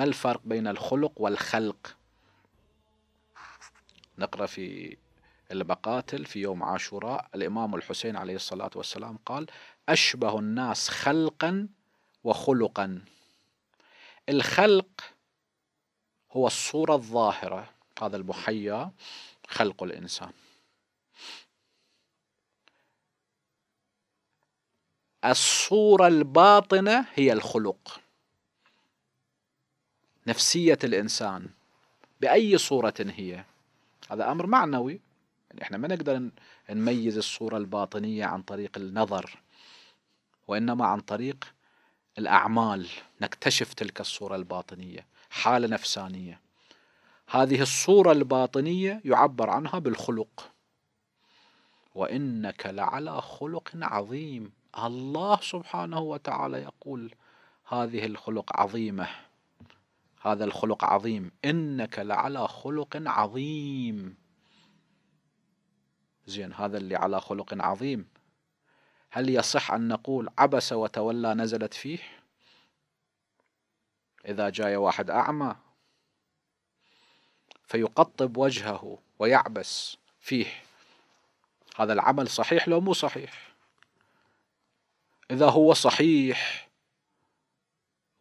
ما الفرق بين الخلق والخلق نقرأ في المقاتل في يوم عاشوراء الإمام الحسين عليه الصلاة والسلام قال أشبه الناس خلقا وخلقا الخلق هو الصورة الظاهرة هذا المحيا خلق الإنسان الصورة الباطنة هي الخلق نفسية الإنسان بأي صورة هي هذا أمر معنوي يعني إحنا ما نقدر نميز الصورة الباطنية عن طريق النظر وإنما عن طريق الأعمال نكتشف تلك الصورة الباطنية حالة نفسانية هذه الصورة الباطنية يعبر عنها بالخلق وإنك لعلى خلق عظيم الله سبحانه وتعالى يقول هذه الخلق عظيمه هذا الخلق عظيم إنك لعلى خلق عظيم زين هذا اللي على خلق عظيم هل يصح أن نقول عبس وتولى نزلت فيه إذا جاء واحد أعمى فيقطب وجهه ويعبس فيه هذا العمل صحيح لو مو صحيح إذا هو صحيح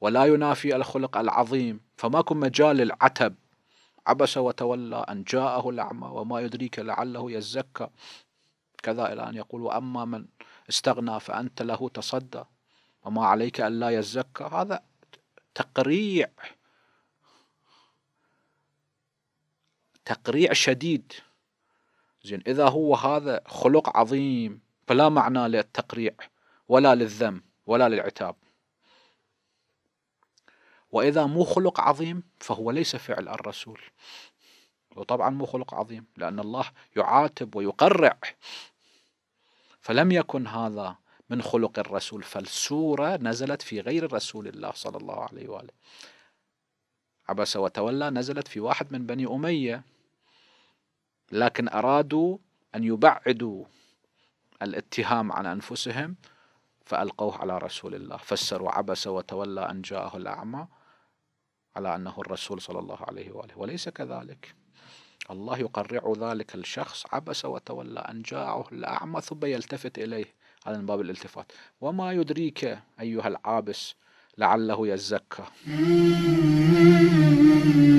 ولا ينافي الخلق العظيم كن مجال للعتب عبس وتولى أن جاءه الأعمى وما يدريك لعله يزكى كذا إلى أن يقول وأما من استغنى فأنت له تصدى وما عليك ألا يزكى هذا تقريع تقريع شديد زين إذا هو هذا خلق عظيم فلا معنى للتقريع ولا للذم ولا للعتاب وإذا مو خلق عظيم فهو ليس فعل الرسول وطبعا مو خلق عظيم لأن الله يعاتب ويقرع فلم يكن هذا من خلق الرسول فالسورة نزلت في غير رسول الله صلى الله عليه وآله عبس وتولى نزلت في واحد من بني أمية لكن أرادوا أن يبعدوا الاتهام عن أنفسهم فألقوه على رسول الله فسروا عبس وتولى أن جاءه الأعمى على أنه الرسول صلى الله عليه وآله وليس كذلك الله يقرع ذلك الشخص عبس وتولى أن جاءه الأعمى ثم يلتفت إليه هذا من باب الالتفات وما يدريك أيها العابس لعله يزكى